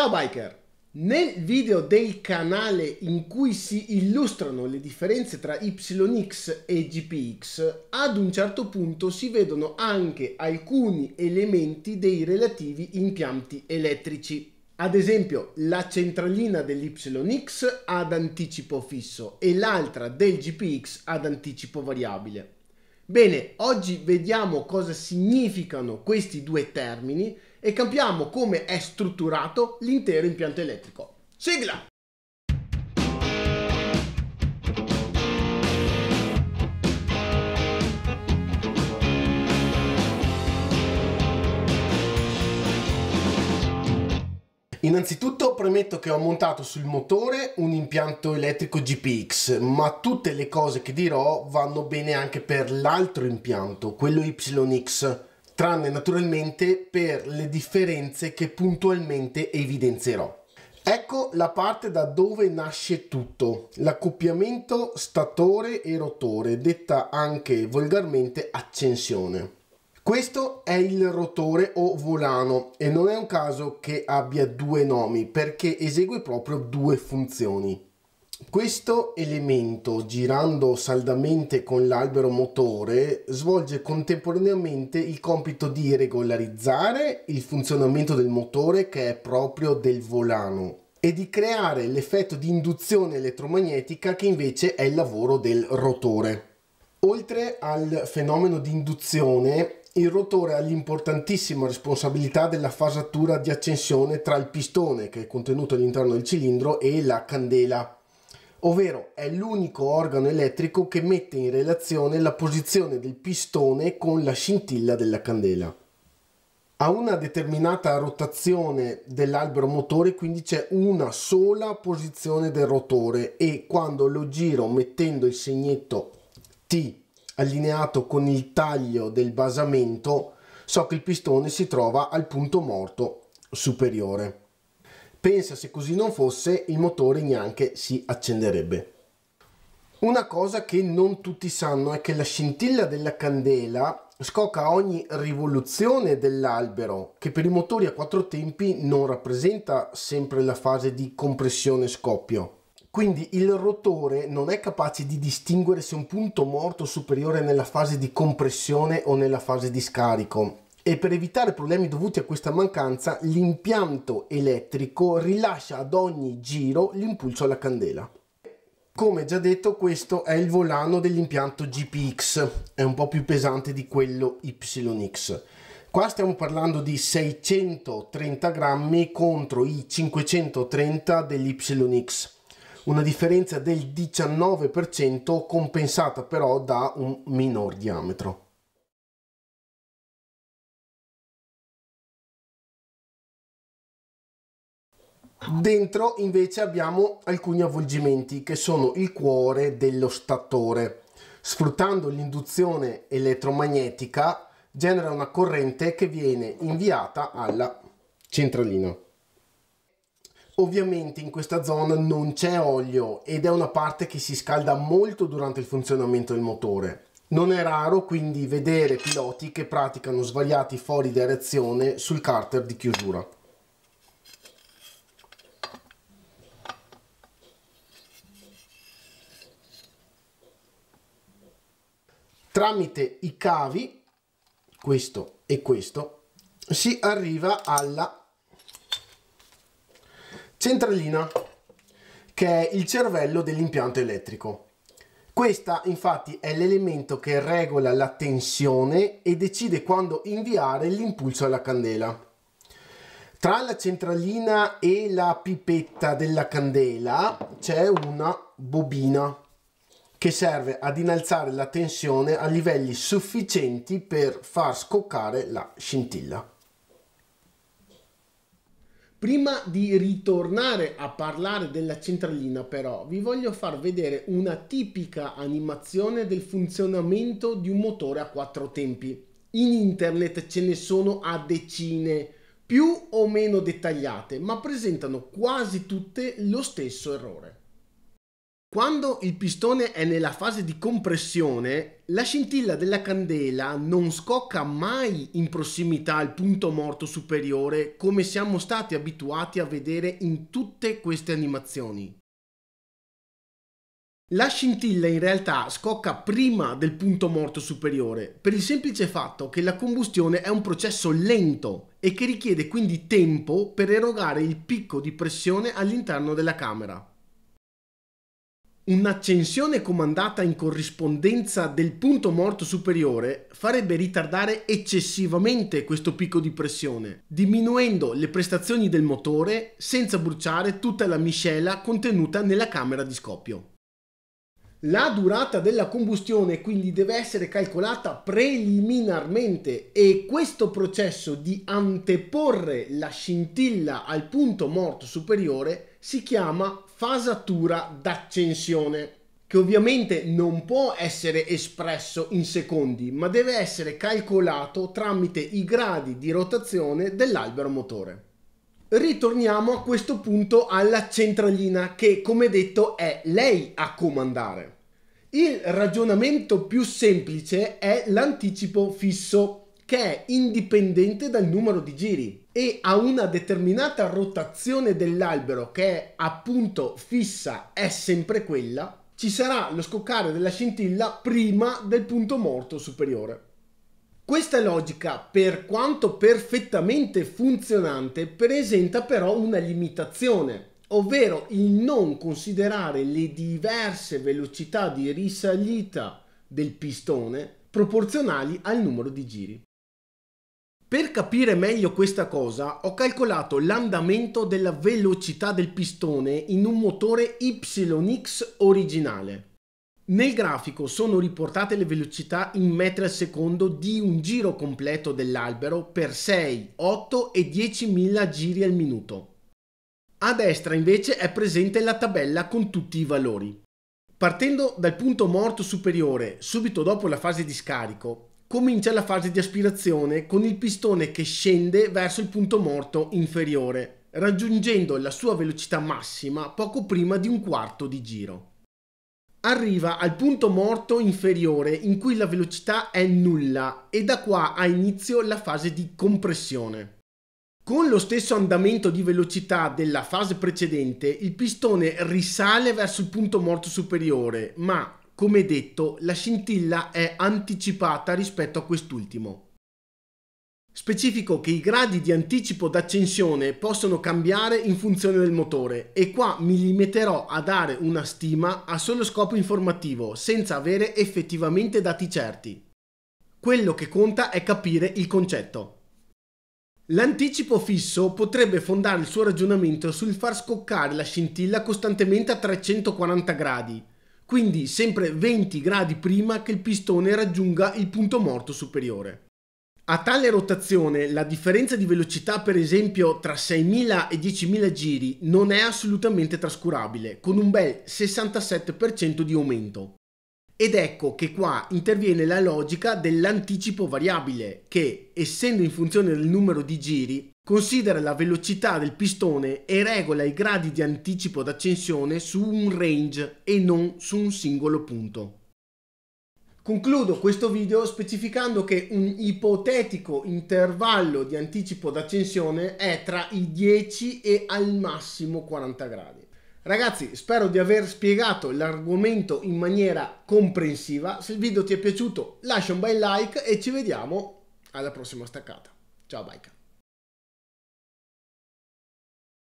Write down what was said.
Ciao biker! Nel video del canale in cui si illustrano le differenze tra YX e GPX, ad un certo punto si vedono anche alcuni elementi dei relativi impianti elettrici. Ad esempio la centralina dell'YX ad anticipo fisso e l'altra del GPX ad anticipo variabile. Bene, oggi vediamo cosa significano questi due termini e capiamo come è strutturato l'intero impianto elettrico. Sigla! Innanzitutto premetto che ho montato sul motore un impianto elettrico GPX, ma tutte le cose che dirò vanno bene anche per l'altro impianto, quello YX tranne naturalmente per le differenze che puntualmente evidenzierò. Ecco la parte da dove nasce tutto, l'accoppiamento statore e rotore, detta anche volgarmente accensione. Questo è il rotore o volano e non è un caso che abbia due nomi perché esegue proprio due funzioni. Questo elemento, girando saldamente con l'albero motore, svolge contemporaneamente il compito di regolarizzare il funzionamento del motore che è proprio del volano e di creare l'effetto di induzione elettromagnetica che invece è il lavoro del rotore. Oltre al fenomeno di induzione, il rotore ha l'importantissima responsabilità della fasatura di accensione tra il pistone che è contenuto all'interno del cilindro e la candela ovvero è l'unico organo elettrico che mette in relazione la posizione del pistone con la scintilla della candela. A una determinata rotazione dell'albero motore quindi c'è una sola posizione del rotore e quando lo giro mettendo il segnetto T allineato con il taglio del basamento so che il pistone si trova al punto morto superiore. Pensa se così non fosse, il motore neanche si accenderebbe. Una cosa che non tutti sanno è che la scintilla della candela scocca ogni rivoluzione dell'albero, che per i motori a quattro tempi non rappresenta sempre la fase di compressione-scoppio. Quindi il rotore non è capace di distinguere se un punto morto superiore è nella fase di compressione o nella fase di scarico e per evitare problemi dovuti a questa mancanza l'impianto elettrico rilascia ad ogni giro l'impulso alla candela. Come già detto questo è il volano dell'impianto GPX, è un po' più pesante di quello YX. Qua stiamo parlando di 630 grammi contro i 530 dell'YX, una differenza del 19% compensata però da un minor diametro. Dentro invece abbiamo alcuni avvolgimenti che sono il cuore dello statore. Sfruttando l'induzione elettromagnetica genera una corrente che viene inviata alla centralina. Ovviamente in questa zona non c'è olio ed è una parte che si scalda molto durante il funzionamento del motore. Non è raro quindi vedere piloti che praticano svariati fuori di direzione sul carter di chiusura. tramite i cavi, questo e questo, si arriva alla centralina, che è il cervello dell'impianto elettrico. Questa infatti è l'elemento che regola la tensione e decide quando inviare l'impulso alla candela. Tra la centralina e la pipetta della candela c'è una bobina che serve ad innalzare la tensione a livelli sufficienti per far scoccare la scintilla. Prima di ritornare a parlare della centralina però vi voglio far vedere una tipica animazione del funzionamento di un motore a quattro tempi. In internet ce ne sono a decine, più o meno dettagliate, ma presentano quasi tutte lo stesso errore. Quando il pistone è nella fase di compressione, la scintilla della candela non scocca mai in prossimità al punto morto superiore come siamo stati abituati a vedere in tutte queste animazioni. La scintilla in realtà scocca prima del punto morto superiore, per il semplice fatto che la combustione è un processo lento e che richiede quindi tempo per erogare il picco di pressione all'interno della camera. Un'accensione comandata in corrispondenza del punto morto superiore farebbe ritardare eccessivamente questo picco di pressione, diminuendo le prestazioni del motore senza bruciare tutta la miscela contenuta nella camera di scoppio. La durata della combustione quindi deve essere calcolata preliminarmente e questo processo di anteporre la scintilla al punto morto superiore si chiama fasatura d'accensione che ovviamente non può essere espresso in secondi, ma deve essere calcolato tramite i gradi di rotazione dell'albero motore. Ritorniamo a questo punto alla centralina che, come detto, è lei a comandare. Il ragionamento più semplice è l'anticipo fisso che è indipendente dal numero di giri e a una determinata rotazione dell'albero che è appunto fissa, è sempre quella, ci sarà lo scoccare della scintilla prima del punto morto superiore. Questa logica, per quanto perfettamente funzionante, presenta però una limitazione, ovvero il non considerare le diverse velocità di risalita del pistone proporzionali al numero di giri. Per capire meglio questa cosa ho calcolato l'andamento della velocità del pistone in un motore YX originale. Nel grafico sono riportate le velocità in metri al secondo di un giro completo dell'albero per 6, 8 e 10.000 giri al minuto. A destra invece è presente la tabella con tutti i valori. Partendo dal punto morto superiore, subito dopo la fase di scarico, comincia la fase di aspirazione con il pistone che scende verso il punto morto inferiore, raggiungendo la sua velocità massima poco prima di un quarto di giro. Arriva al punto morto inferiore in cui la velocità è nulla e da qua ha inizio la fase di compressione. Con lo stesso andamento di velocità della fase precedente, il pistone risale verso il punto morto superiore, ma come detto, la scintilla è anticipata rispetto a quest'ultimo. Specifico che i gradi di anticipo d'accensione possono cambiare in funzione del motore e qua mi limiterò a dare una stima a solo scopo informativo, senza avere effettivamente dati certi. Quello che conta è capire il concetto. L'anticipo fisso potrebbe fondare il suo ragionamento sul far scoccare la scintilla costantemente a 340 gradi, quindi sempre 20 gradi prima che il pistone raggiunga il punto morto superiore. A tale rotazione la differenza di velocità per esempio tra 6.000 e 10.000 giri non è assolutamente trascurabile, con un bel 67% di aumento. Ed ecco che qua interviene la logica dell'anticipo variabile che, essendo in funzione del numero di giri, considera la velocità del pistone e regola i gradi di anticipo d'accensione su un range e non su un singolo punto. Concludo questo video specificando che un ipotetico intervallo di anticipo d'accensione è tra i 10 e al massimo 40 gradi. Ragazzi, spero di aver spiegato l'argomento in maniera comprensiva. Se il video ti è piaciuto, lascia un bel like e ci vediamo alla prossima staccata. Ciao, bye.